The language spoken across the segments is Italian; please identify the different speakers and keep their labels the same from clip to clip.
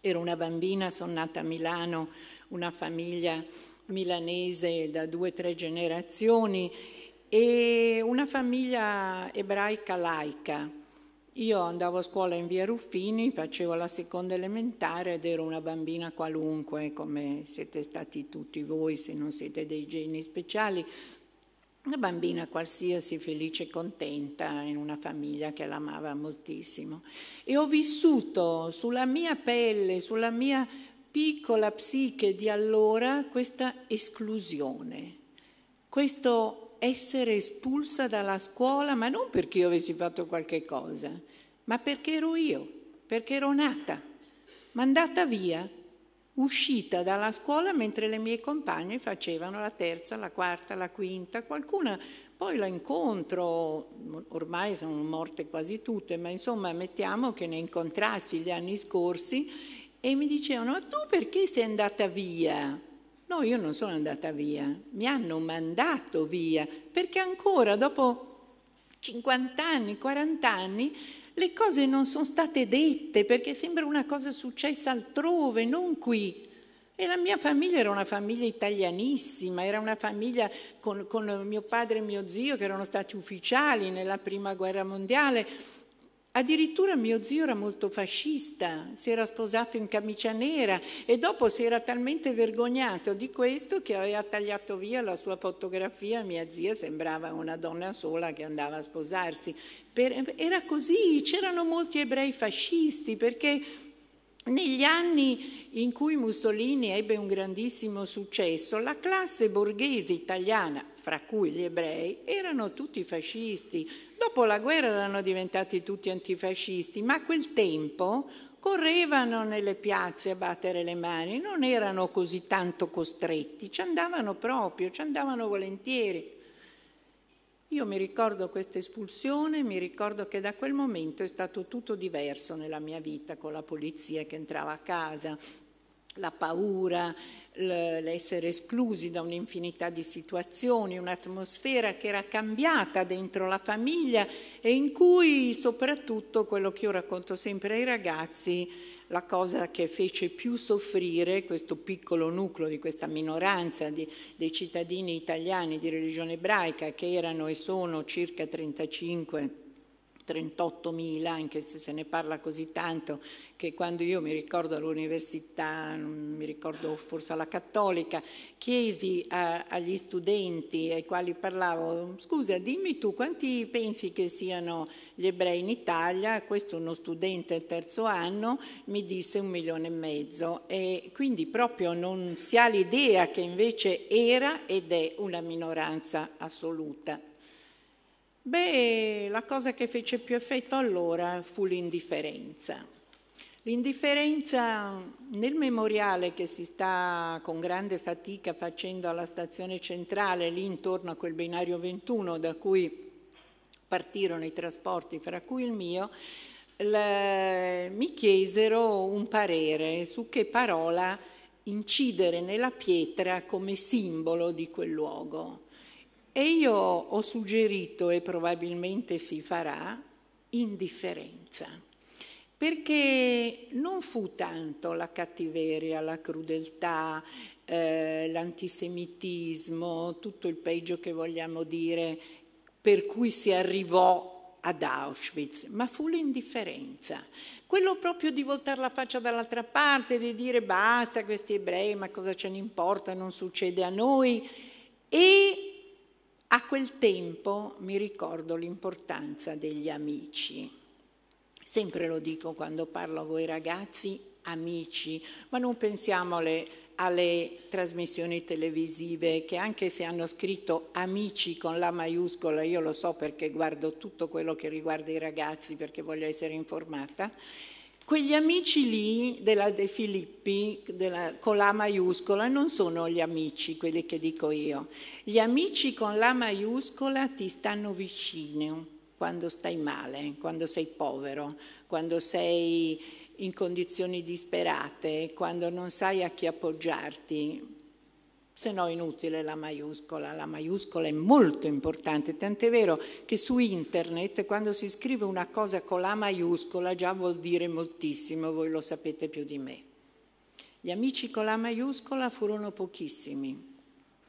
Speaker 1: Ero una bambina, sono nata a Milano, una famiglia milanese da due o tre generazioni e una famiglia ebraica laica. Io andavo a scuola in via Ruffini, facevo la seconda elementare ed ero una bambina qualunque, come siete stati tutti voi se non siete dei geni speciali, una bambina qualsiasi, felice e contenta, in una famiglia che l'amava moltissimo. E ho vissuto sulla mia pelle, sulla mia piccola psiche di allora, questa esclusione, questo essere espulsa dalla scuola, ma non perché io avessi fatto qualche cosa, ma perché ero io, perché ero nata, mandata via uscita dalla scuola mentre le mie compagne facevano la terza, la quarta, la quinta, qualcuna poi la incontro, ormai sono morte quasi tutte, ma insomma mettiamo che ne incontrassi gli anni scorsi e mi dicevano ma tu perché sei andata via? No, io non sono andata via, mi hanno mandato via, perché ancora dopo 50 anni, 40 anni, le cose non sono state dette perché sembra una cosa successa altrove, non qui. E la mia famiglia era una famiglia italianissima, era una famiglia con, con mio padre e mio zio che erano stati ufficiali nella prima guerra mondiale Addirittura mio zio era molto fascista, si era sposato in camicia nera e dopo si era talmente vergognato di questo che aveva tagliato via la sua fotografia. Mia zia sembrava una donna sola che andava a sposarsi. Per, era così, c'erano molti ebrei fascisti perché negli anni in cui Mussolini ebbe un grandissimo successo, la classe borghese italiana, fra cui gli ebrei, erano tutti fascisti, Dopo la guerra erano diventati tutti antifascisti, ma a quel tempo correvano nelle piazze a battere le mani, non erano così tanto costretti, ci andavano proprio, ci andavano volentieri. Io mi ricordo questa espulsione, mi ricordo che da quel momento è stato tutto diverso nella mia vita con la polizia che entrava a casa, la paura, l'essere esclusi da un'infinità di situazioni, un'atmosfera che era cambiata dentro la famiglia e in cui soprattutto quello che io racconto sempre ai ragazzi, la cosa che fece più soffrire questo piccolo nucleo di questa minoranza di, dei cittadini italiani di religione ebraica, che erano e sono circa 35 persone, 38.000, anche se se ne parla così tanto, che quando io mi ricordo all'università, mi ricordo forse alla cattolica, chiesi a, agli studenti ai quali parlavo, scusa, dimmi tu quanti pensi che siano gli ebrei in Italia? Questo uno studente terzo anno mi disse un milione e mezzo e quindi proprio non si ha l'idea che invece era ed è una minoranza assoluta. Beh, la cosa che fece più effetto allora fu l'indifferenza. L'indifferenza nel memoriale che si sta con grande fatica facendo alla stazione centrale, lì intorno a quel binario 21 da cui partirono i trasporti, fra cui il mio, mi chiesero un parere su che parola incidere nella pietra come simbolo di quel luogo. E io ho suggerito, e probabilmente si farà, indifferenza. Perché non fu tanto la cattiveria, la crudeltà, eh, l'antisemitismo, tutto il peggio che vogliamo dire, per cui si arrivò ad Auschwitz, ma fu l'indifferenza. Quello proprio di voltare la faccia dall'altra parte, di dire basta questi ebrei, ma cosa ce ne importa, non succede a noi. E a quel tempo mi ricordo l'importanza degli amici. Sempre lo dico quando parlo a voi ragazzi, amici, ma non pensiamo alle, alle trasmissioni televisive che anche se hanno scritto amici con la maiuscola, io lo so perché guardo tutto quello che riguarda i ragazzi perché voglio essere informata, Quegli amici lì della De Filippi, della, con la maiuscola, non sono gli amici, quelli che dico io. Gli amici con la maiuscola ti stanno vicino quando stai male, quando sei povero, quando sei in condizioni disperate, quando non sai a chi appoggiarti, se no inutile la maiuscola. La maiuscola è molto importante, tant'è vero che su internet quando si scrive una cosa con la maiuscola già vuol dire moltissimo, voi lo sapete più di me. Gli amici con la maiuscola furono pochissimi,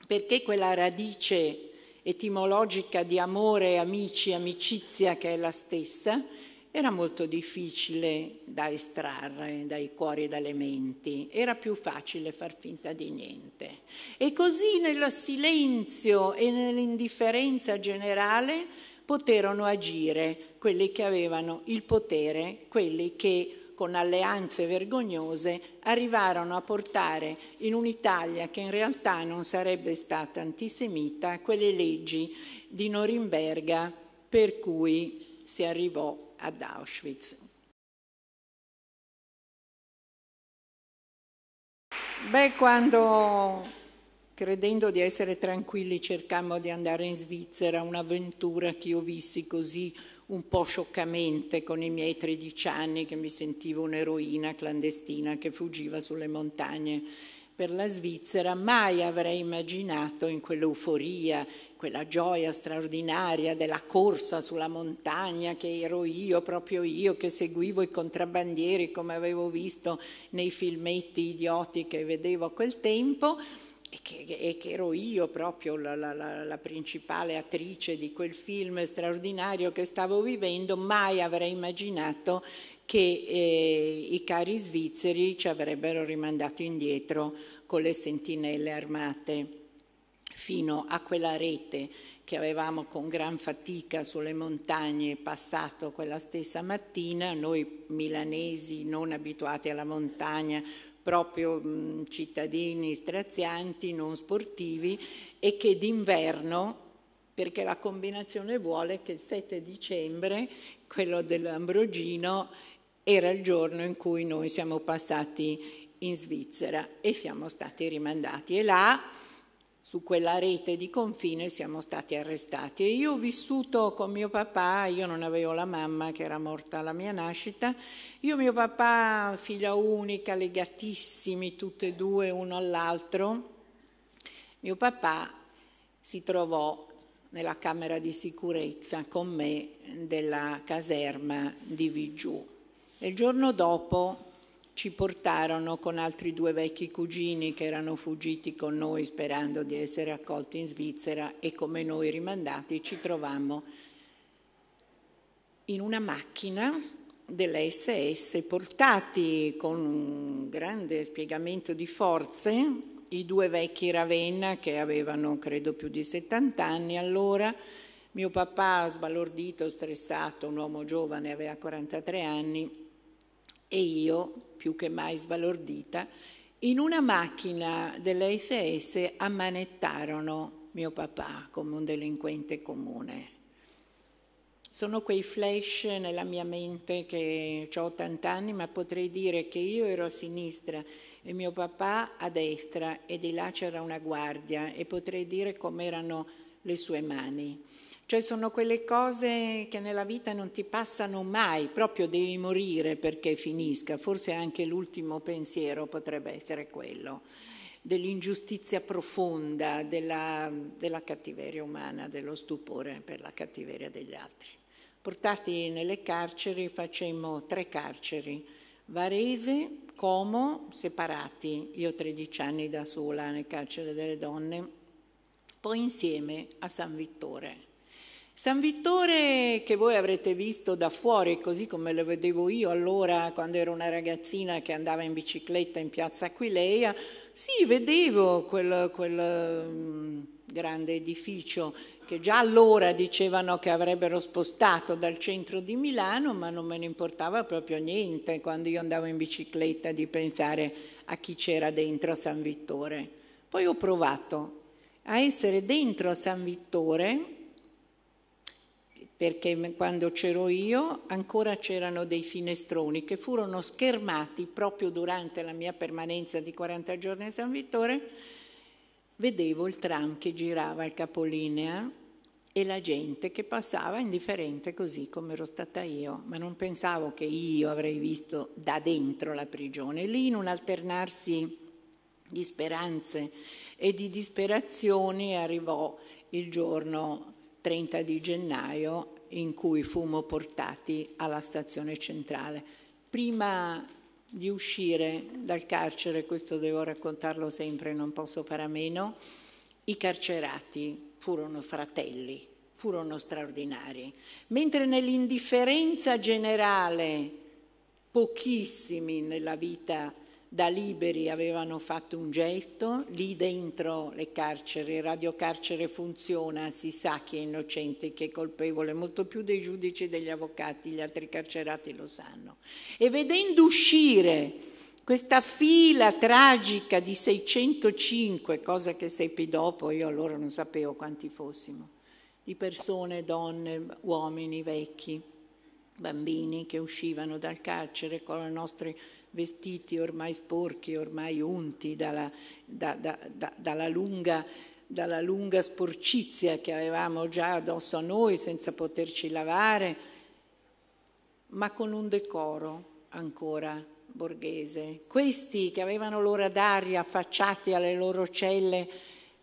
Speaker 1: perché quella radice etimologica di amore, amici, amicizia che è la stessa, era molto difficile da estrarre dai cuori e dalle menti, era più facile far finta di niente. E così nel silenzio e nell'indifferenza generale poterono agire quelli che avevano il potere, quelli che con alleanze vergognose arrivarono a portare in un'Italia che in realtà non sarebbe stata antisemita quelle leggi di Norimberga per cui si arrivò ad Auschwitz. Beh, quando credendo di essere tranquilli cercammo di andare in Svizzera, un'avventura che io vissi così un po' scioccamente con i miei 13 anni che mi sentivo un'eroina clandestina che fuggiva sulle montagne per la Svizzera, mai avrei immaginato in quell'euforia, quella gioia straordinaria della corsa sulla montagna che ero io, proprio io, che seguivo i contrabbandieri come avevo visto nei filmetti idioti che vedevo a quel tempo e che, e che ero io proprio la, la, la principale attrice di quel film straordinario che stavo vivendo, mai avrei immaginato che eh, i cari svizzeri ci avrebbero rimandato indietro con le sentinelle armate fino a quella rete che avevamo con gran fatica sulle montagne passato quella stessa mattina, noi milanesi non abituati alla montagna, proprio cittadini strazianti, non sportivi, e che d'inverno, perché la combinazione vuole che il 7 dicembre, quello dell'Ambrogino, era il giorno in cui noi siamo passati in Svizzera e siamo stati rimandati. E là su quella rete di confine siamo stati arrestati. E io ho vissuto con mio papà, io non avevo la mamma che era morta alla mia nascita, io e mio papà, figlia unica, legatissimi tutti e due uno all'altro, mio papà si trovò nella camera di sicurezza con me della caserma di Vigiù. Il giorno dopo ci portarono con altri due vecchi cugini che erano fuggiti con noi sperando di essere accolti in Svizzera e come noi rimandati ci trovammo in una macchina della SS portati con un grande spiegamento di forze i due vecchi Ravenna che avevano credo più di 70 anni allora mio papà sbalordito, stressato, un uomo giovane, aveva 43 anni e io più che mai sbalordita, in una macchina dell'AISS ammanettarono mio papà come un delinquente comune. Sono quei flash nella mia mente che ho 80 anni, ma potrei dire che io ero a sinistra e mio papà a destra e di là c'era una guardia e potrei dire com'erano le sue mani. Cioè sono quelle cose che nella vita non ti passano mai, proprio devi morire perché finisca, forse anche l'ultimo pensiero potrebbe essere quello, dell'ingiustizia profonda, della, della cattiveria umana, dello stupore per la cattiveria degli altri. Portati nelle carceri, facemmo tre carceri, Varese, Como, separati, io 13 anni da sola nel carcere delle donne, poi insieme a San Vittore. San Vittore, che voi avrete visto da fuori, così come lo vedevo io allora quando ero una ragazzina che andava in bicicletta in piazza Aquileia, sì, vedevo quel, quel mm, grande edificio che già allora dicevano che avrebbero spostato dal centro di Milano, ma non me ne importava proprio niente quando io andavo in bicicletta di pensare a chi c'era dentro San Vittore. Poi ho provato a essere dentro San Vittore perché quando c'ero io ancora c'erano dei finestroni che furono schermati proprio durante la mia permanenza di 40 giorni a San Vittore. Vedevo il tram che girava al capolinea e la gente che passava indifferente così come ero stata io, ma non pensavo che io avrei visto da dentro la prigione. Lì in un alternarsi di speranze e di disperazioni arrivò il giorno 30 di gennaio in cui fummo portati alla stazione centrale. Prima di uscire dal carcere, questo devo raccontarlo sempre, non posso fare a meno, i carcerati furono fratelli, furono straordinari, mentre nell'indifferenza generale, pochissimi nella vita da liberi avevano fatto un gesto, lì dentro le carceri, il radiocarcere funziona, si sa chi è innocente, chi è colpevole, molto più dei giudici e degli avvocati, gli altri carcerati lo sanno. E vedendo uscire questa fila tragica di 605, cosa che seppi dopo, io allora non sapevo quanti fossimo, di persone, donne, uomini, vecchi, bambini che uscivano dal carcere con le nostre vestiti ormai sporchi, ormai unti dalla, da, da, da, dalla, lunga, dalla lunga sporcizia che avevamo già addosso a noi senza poterci lavare, ma con un decoro ancora borghese. Questi che avevano l'ora d'aria affacciati alle loro celle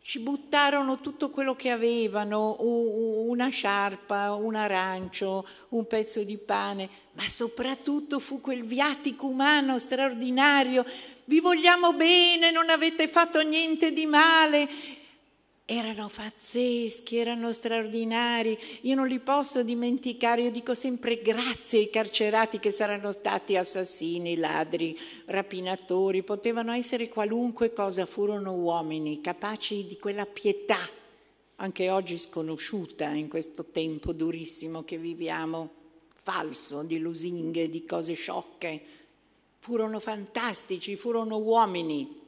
Speaker 1: ci buttarono tutto quello che avevano, una sciarpa, un arancio, un pezzo di pane, ma soprattutto fu quel viatico umano straordinario. Vi vogliamo bene, non avete fatto niente di male erano pazzeschi, erano straordinari, io non li posso dimenticare, io dico sempre grazie ai carcerati che saranno stati assassini, ladri, rapinatori, potevano essere qualunque cosa, furono uomini capaci di quella pietà, anche oggi sconosciuta in questo tempo durissimo che viviamo, falso, di lusinghe, di cose sciocche. Furono fantastici, furono uomini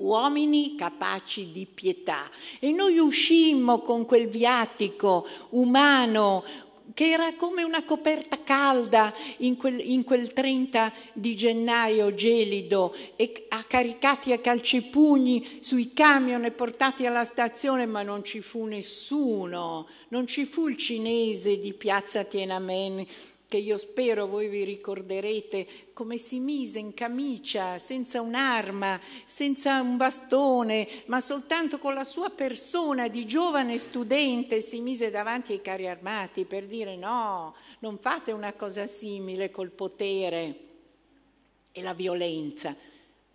Speaker 1: uomini capaci di pietà. E noi uscimmo con quel viatico umano che era come una coperta calda in quel, in quel 30 di gennaio gelido e caricati a pugni sui camion e portati alla stazione, ma non ci fu nessuno, non ci fu il cinese di piazza Tiananmen che io spero voi vi ricorderete, come si mise in camicia, senza un'arma, senza un bastone, ma soltanto con la sua persona di giovane studente si mise davanti ai carri armati per dire no, non fate una cosa simile col potere e la violenza.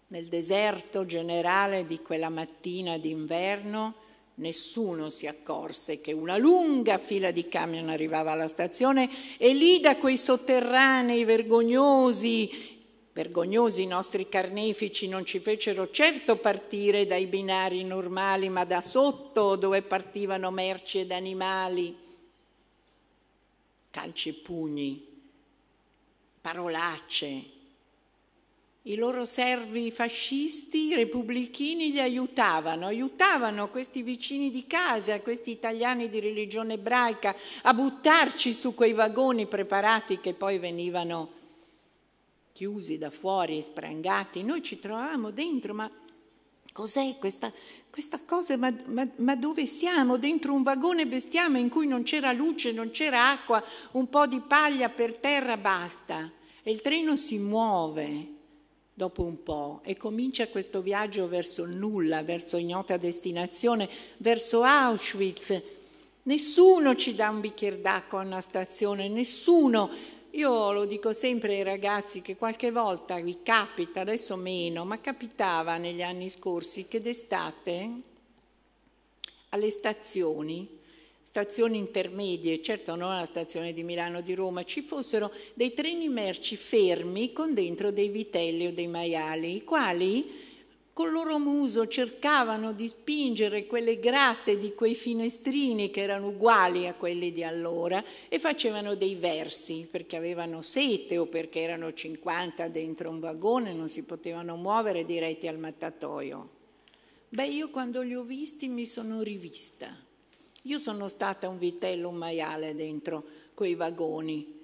Speaker 1: Nel deserto generale di quella mattina d'inverno, Nessuno si accorse che una lunga fila di camion arrivava alla stazione e lì da quei sotterranei vergognosi Vergognosi i nostri carnefici non ci fecero certo partire dai binari normali, ma da sotto dove partivano merci ed animali. Calci e pugni, parolacce, i loro servi fascisti repubblichini li aiutavano, aiutavano questi vicini di casa, questi italiani di religione ebraica, a buttarci su quei vagoni preparati che poi venivano chiusi da fuori, sprangati. Noi ci trovavamo dentro, ma cos'è questa, questa cosa? Ma, ma, ma dove siamo? Dentro un vagone bestiame in cui non c'era luce, non c'era acqua, un po' di paglia per terra, basta. E il treno si muove dopo un po' e comincia questo viaggio verso il nulla, verso ignota destinazione, verso Auschwitz. Nessuno ci dà un bicchiere d'acqua a una stazione, nessuno. Io lo dico sempre ai ragazzi che qualche volta vi capita, adesso meno, ma capitava negli anni scorsi che d'estate alle stazioni stazioni intermedie, certo non la stazione di Milano o di Roma, ci fossero dei treni merci fermi con dentro dei vitelli o dei maiali, i quali col loro muso cercavano di spingere quelle grate di quei finestrini che erano uguali a quelli di allora e facevano dei versi perché avevano sete o perché erano 50 dentro un vagone, non si potevano muovere diretti al mattatoio. Beh, io quando li ho visti mi sono rivista io sono stata un vitello, un maiale dentro quei vagoni.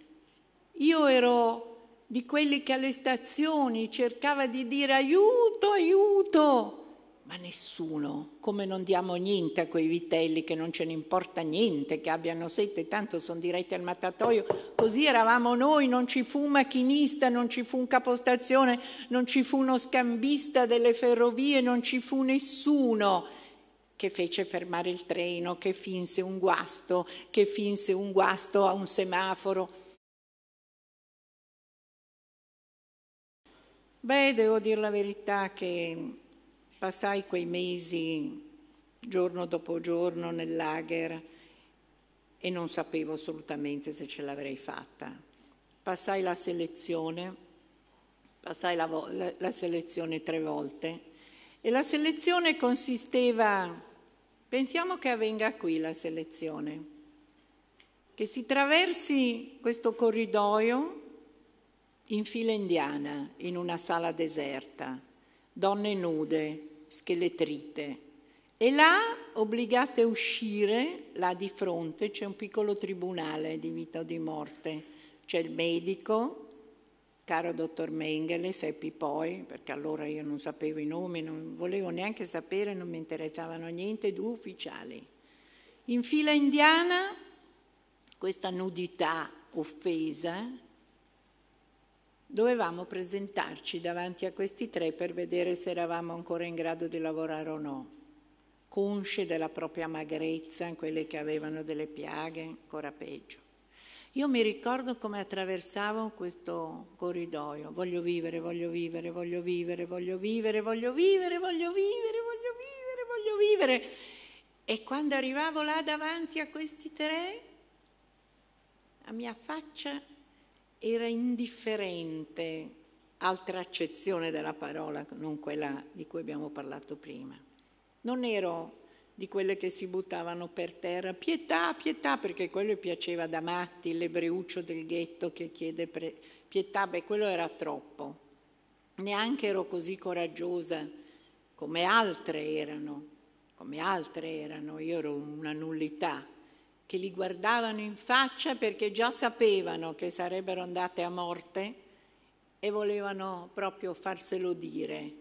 Speaker 1: Io ero di quelli che alle stazioni cercava di dire aiuto, aiuto, ma nessuno, come non diamo niente a quei vitelli che non ce ne importa niente, che abbiano sette, tanto sono diretti al mattatoio, così eravamo noi, non ci fu un macchinista, non ci fu un capostazione, non ci fu uno scambista delle ferrovie, non ci fu nessuno che fece fermare il treno, che finse un guasto, che finse un guasto a un semaforo. Beh, devo dire la verità che passai quei mesi giorno dopo giorno nel lager e non sapevo assolutamente se ce l'avrei fatta. Passai la selezione, passai la, la, la selezione tre volte e la selezione consisteva Pensiamo che avvenga qui la selezione, che si traversi questo corridoio in fila indiana, in una sala deserta, donne nude, scheletrite, e là obbligate a uscire, là di fronte c'è un piccolo tribunale di vita o di morte, c'è il medico, caro dottor Mengele, seppi poi, perché allora io non sapevo i nomi, non volevo neanche sapere, non mi interessavano niente, due ufficiali. In fila indiana, questa nudità offesa, dovevamo presentarci davanti a questi tre per vedere se eravamo ancora in grado di lavorare o no, consce della propria magrezza, quelle che avevano delle piaghe, ancora peggio. Io mi ricordo come attraversavo questo corridoio, voglio vivere, voglio vivere, voglio vivere, voglio vivere, voglio vivere, voglio vivere, voglio vivere, voglio vivere. E quando arrivavo là davanti a questi tre, la mia faccia era indifferente, altra accezione della parola, non quella di cui abbiamo parlato prima. Non ero di quelle che si buttavano per terra. Pietà, pietà, perché quello piaceva da matti, l'ebreuccio del ghetto che chiede pre- pietà, beh, quello era troppo. Neanche ero così coraggiosa come altre erano, come altre erano, io ero una nullità, che li guardavano in faccia perché già sapevano che sarebbero andate a morte e volevano proprio farselo dire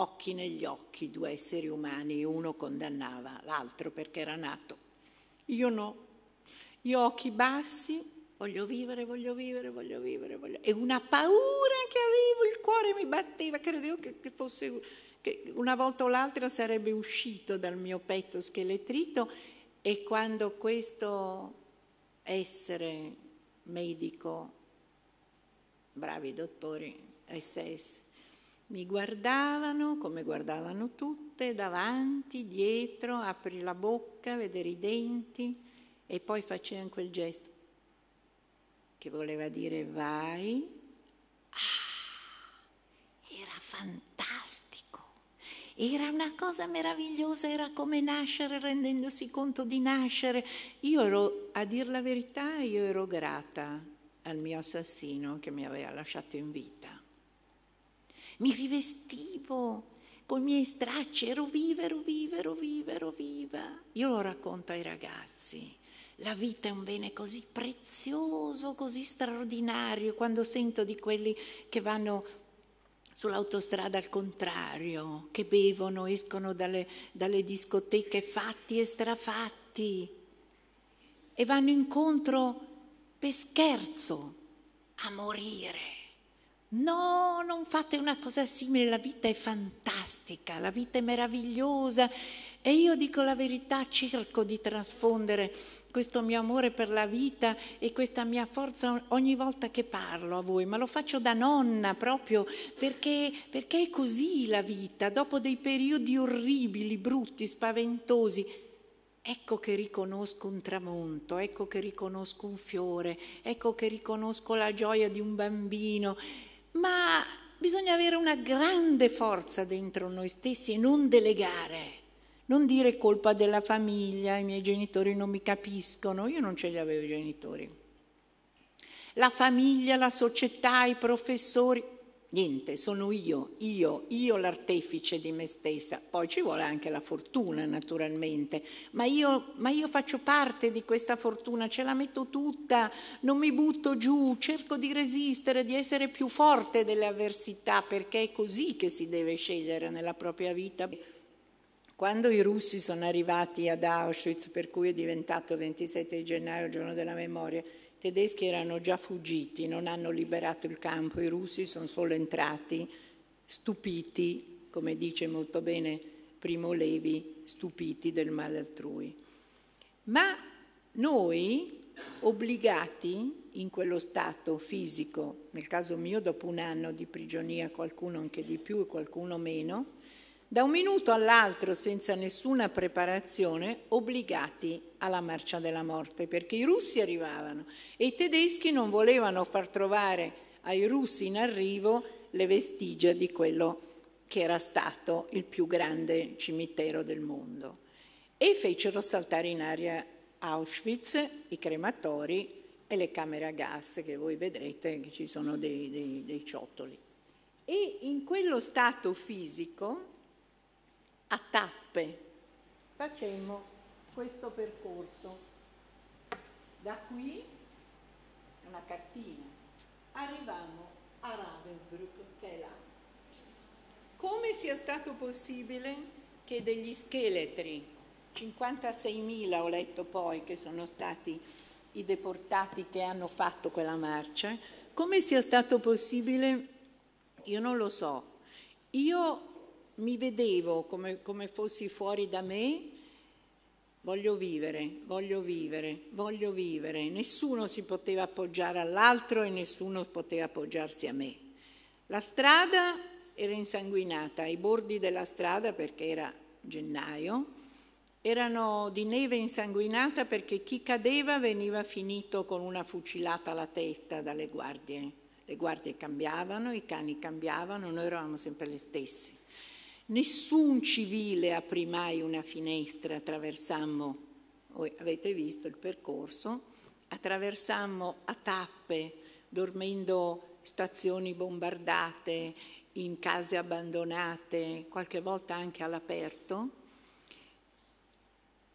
Speaker 1: occhi negli occhi due esseri umani, uno condannava l'altro perché era nato. Io no, io ho occhi bassi, voglio vivere, voglio vivere, voglio vivere, voglio... E una paura che avevo, il cuore mi batteva, credevo che, che fosse... che una volta o l'altra sarebbe uscito dal mio petto scheletrito e quando questo essere medico, bravi dottori, SS, mi guardavano come guardavano tutte, davanti, dietro, apri la bocca, vedere i denti e poi facevano quel gesto che voleva dire vai. Ah, era fantastico, era una cosa meravigliosa, era come nascere rendendosi conto di nascere. Io ero, a dir la verità, io ero grata al mio assassino che mi aveva lasciato in vita mi rivestivo con i miei stracci, ero viva, ero viva, ero viva, ero viva. Io lo racconto ai ragazzi. La vita è un bene così prezioso, così straordinario, quando sento di quelli che vanno sull'autostrada al contrario, che bevono, escono dalle, dalle discoteche fatti e strafatti e vanno incontro per scherzo a morire. No, non fate una cosa simile, la vita è fantastica, la vita è meravigliosa e io dico la verità, cerco di trasfondere questo mio amore per la vita e questa mia forza ogni volta che parlo a voi, ma lo faccio da nonna proprio perché, perché è così la vita, dopo dei periodi orribili, brutti, spaventosi. Ecco che riconosco un tramonto, ecco che riconosco un fiore, ecco che riconosco la gioia di un bambino, ma bisogna avere una grande forza dentro noi stessi e non delegare. Non dire colpa della famiglia, i miei genitori non mi capiscono, io non ce li avevo i genitori. La famiglia, la società, i professori, Niente, sono io, io, io l'artefice di me stessa. Poi ci vuole anche la fortuna, naturalmente, ma io, ma io, faccio parte di questa fortuna, ce la metto tutta, non mi butto giù, cerco di resistere, di essere più forte delle avversità, perché è così che si deve scegliere nella propria vita. Quando i russi sono arrivati ad Auschwitz, per cui è diventato 27 gennaio, giorno della memoria, i tedeschi erano già fuggiti, non hanno liberato il campo, i russi sono solo entrati stupiti, come dice molto bene Primo Levi, stupiti del male altrui. Ma noi, obbligati in quello stato fisico, nel caso mio dopo un anno di prigionia, qualcuno anche di più e qualcuno meno, da un minuto all'altro, senza nessuna preparazione, obbligati alla marcia della morte, perché i russi arrivavano e i tedeschi non volevano far trovare ai russi in arrivo le vestigia di quello che era stato il più grande cimitero del mondo. E fecero saltare in aria Auschwitz, i crematori e le camere a gas, che voi vedrete che ci sono dei, dei, dei ciottoli. E in quello stato fisico a tappe. Facemmo questo percorso da qui, una cartina, arriviamo a Ravensbrück, che è là. Come sia stato possibile che degli scheletri, 56.000 ho letto poi che sono stati i deportati che hanno fatto quella marcia, come sia stato possibile, io non lo so. Io mi vedevo come, come fossi fuori da me, voglio vivere, voglio vivere, voglio vivere. Nessuno si poteva appoggiare all'altro e nessuno poteva appoggiarsi a me. La strada era insanguinata, i bordi della strada, perché era gennaio, erano di neve insanguinata perché chi cadeva veniva finito con una fucilata alla testa dalle guardie. Le guardie cambiavano, i cani cambiavano, noi eravamo sempre le stesse. Nessun civile aprì mai una finestra, attraversammo, avete visto il percorso, attraversammo a tappe, dormendo stazioni bombardate, in case abbandonate, qualche volta anche all'aperto,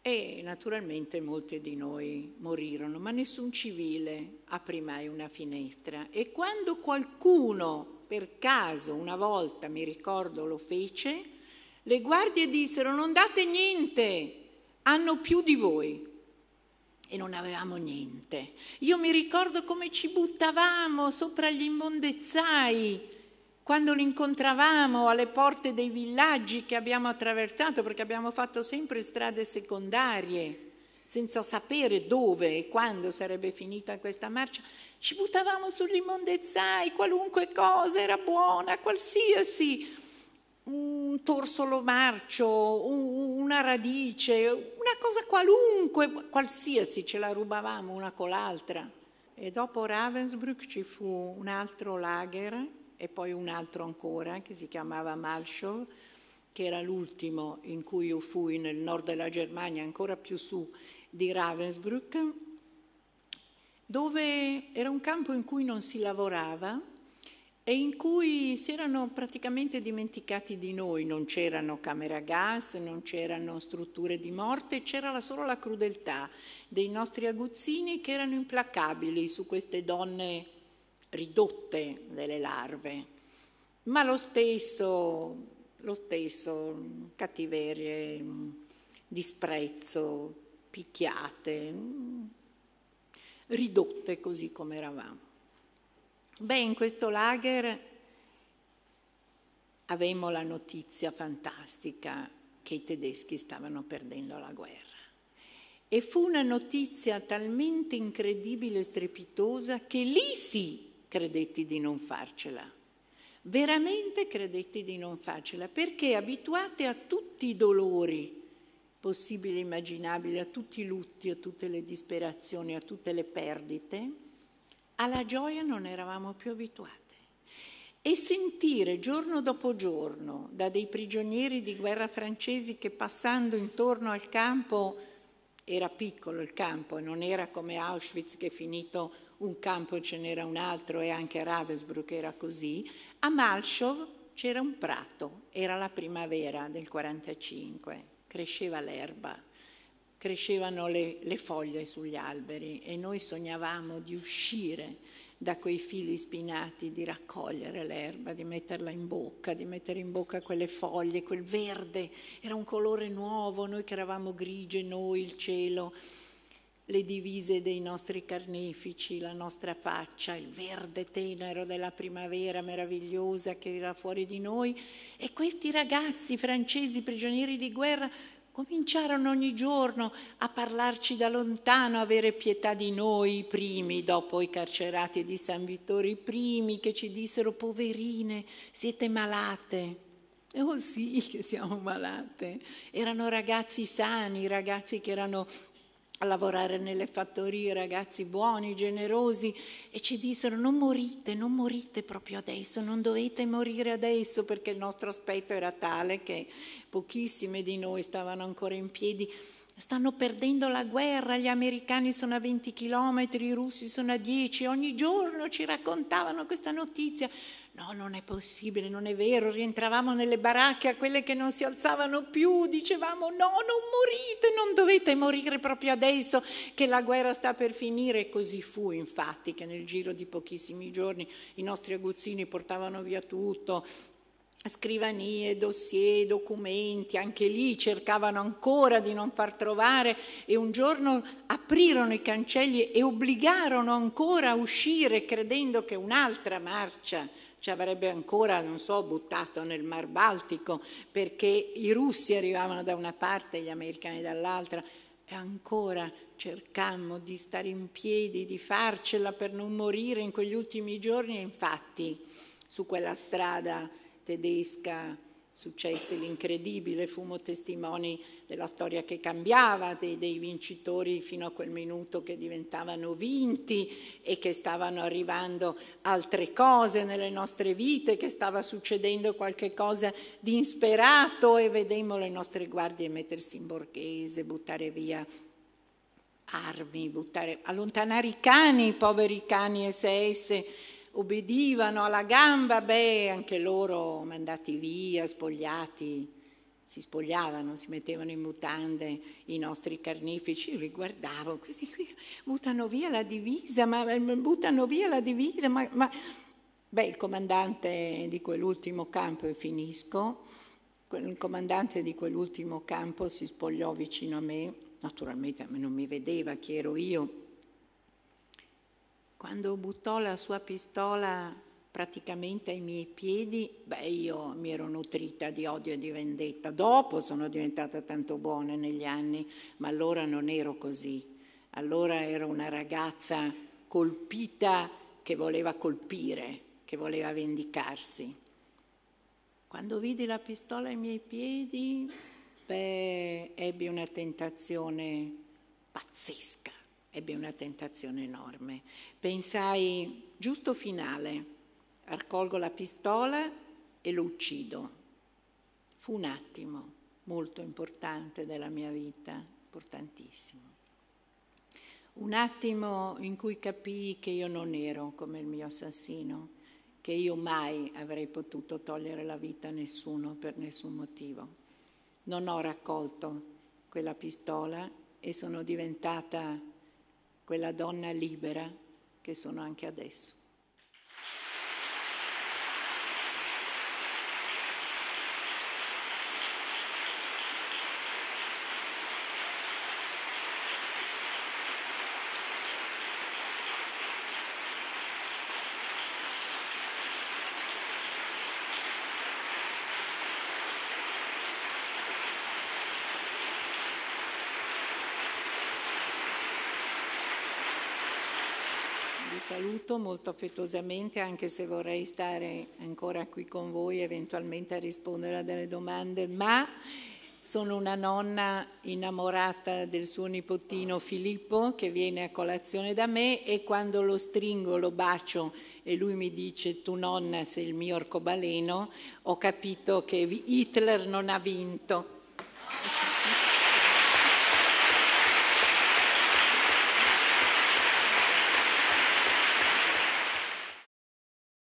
Speaker 1: e naturalmente molti di noi morirono, ma nessun civile aprì mai una finestra. E quando qualcuno, per caso, una volta mi ricordo, lo fece, le guardie dissero non date niente, hanno più di voi. E non avevamo niente. Io mi ricordo come ci buttavamo sopra gli immondezzai quando lo incontravamo alle porte dei villaggi che abbiamo attraversato, perché abbiamo fatto sempre strade secondarie, senza sapere dove e quando sarebbe finita questa marcia, ci buttavamo sull'immondezzai, qualunque cosa era buona, qualsiasi un torsolo marcio, una radice, una cosa qualunque, qualsiasi, ce la rubavamo una con l'altra. E dopo Ravensbrück ci fu un altro lager e poi un altro ancora che si chiamava Malchow, che era l'ultimo in cui io fui nel nord della Germania, ancora più su di Ravensbrück, dove era un campo in cui non si lavorava e in cui si erano praticamente dimenticati di noi, non c'erano camere a gas, non c'erano strutture di morte, c'era solo la crudeltà dei nostri aguzzini che erano implacabili su queste donne ridotte delle larve, ma lo stesso, lo stesso cattiverie, mm, disprezzo, picchiate, mm, ridotte così come eravamo. Beh, in questo lager avevamo la notizia fantastica che i tedeschi stavano perdendo la guerra. E fu una notizia talmente incredibile e strepitosa che lì sì credetti di non farcela. Veramente credetti di non farcela, perché abituate a tutti i dolori possibili e immaginabili, a tutti i lutti, a tutte le disperazioni, a tutte le perdite, alla gioia non eravamo più abituate. e sentire giorno dopo giorno da dei prigionieri di guerra francesi che passando intorno al campo era piccolo il campo, non era come Auschwitz che finito un campo ce n'era un altro e anche a Ravensbrück era così. A Malchow c'era un prato, era la primavera del 45, cresceva l'erba, crescevano le, le foglie sugli alberi e noi sognavamo di uscire da quei fili spinati, di raccogliere l'erba, di metterla in bocca, di mettere in bocca quelle foglie, quel verde, era un colore nuovo, noi che eravamo grigie, noi, il cielo, le divise dei nostri carnefici, la nostra faccia, il verde tenero della primavera meravigliosa che era fuori di noi e questi ragazzi francesi prigionieri di guerra cominciarono ogni giorno a parlarci da lontano, avere pietà di noi, i primi, dopo i carcerati di San Vittore, i primi che ci dissero, poverine, siete malate. Oh sì che siamo malate. Erano ragazzi sani, ragazzi che erano lavorare nelle fattorie, ragazzi buoni, generosi, e ci dissero non morite, non morite proprio adesso, non dovete morire adesso perché il nostro aspetto era tale che pochissime di noi stavano ancora in piedi. Stanno perdendo la guerra, gli americani sono a 20 km, i russi sono a 10, ogni giorno ci raccontavano questa notizia. No, non è possibile, non è vero, rientravamo nelle baracche a quelle che non si alzavano più, dicevamo no, non morite, non dovete morire proprio adesso che la guerra sta per finire. E così fu infatti che nel giro di pochissimi giorni i nostri aguzzini portavano via tutto, scrivanie, dossier, documenti, anche lì cercavano ancora di non far trovare e un giorno aprirono i cancelli e obbligarono ancora a uscire credendo che un'altra marcia ci avrebbe ancora, non so, buttato nel Mar Baltico perché i russi arrivavano da una parte e gli americani dall'altra e ancora cercammo di stare in piedi, di farcela per non morire in quegli ultimi giorni e infatti su quella strada tedesca successe l'incredibile, fumo testimoni della storia che cambiava, dei, dei, vincitori fino a quel minuto che diventavano vinti e che stavano arrivando altre cose nelle nostre vite, che stava succedendo qualcosa di insperato e vedemmo le nostre guardie mettersi in borghese, buttare via armi, buttare, allontanare i cani, i poveri cani SS obbedivano alla gamba, beh, anche loro mandati via, spogliati, si spogliavano, si mettevano in mutande, i nostri carnifici Io li guardavo, questi qui buttano via la divisa, ma buttano via la divisa, ma, ma... Beh, il comandante di quell'ultimo campo, e finisco, il comandante di quell'ultimo campo si spogliò vicino a me, naturalmente non mi vedeva chi ero io, quando buttò la sua pistola praticamente ai miei piedi, beh, io mi ero nutrita di odio e di vendetta. Dopo sono diventata tanto buona negli anni, ma allora non ero così. Allora ero una ragazza colpita che voleva colpire, che voleva vendicarsi. Quando vidi la pistola ai miei piedi, beh, ebbi una tentazione pazzesca ebbe una tentazione enorme. Pensai, giusto finale, raccolgo la pistola e lo uccido. Fu un attimo molto importante della mia vita, importantissimo. Un attimo in cui capii che io non ero come il mio assassino, che io mai avrei potuto togliere la vita a nessuno per nessun motivo. Non ho raccolto quella pistola e sono diventata quella donna libera che sono anche adesso. vi saluto molto affettuosamente, anche se vorrei stare ancora qui con voi eventualmente a rispondere a delle domande, ma sono una nonna innamorata del suo nipotino Filippo che viene a colazione da me e quando lo stringo, lo bacio e lui mi dice tu nonna sei il mio arcobaleno, ho capito che Hitler non ha vinto.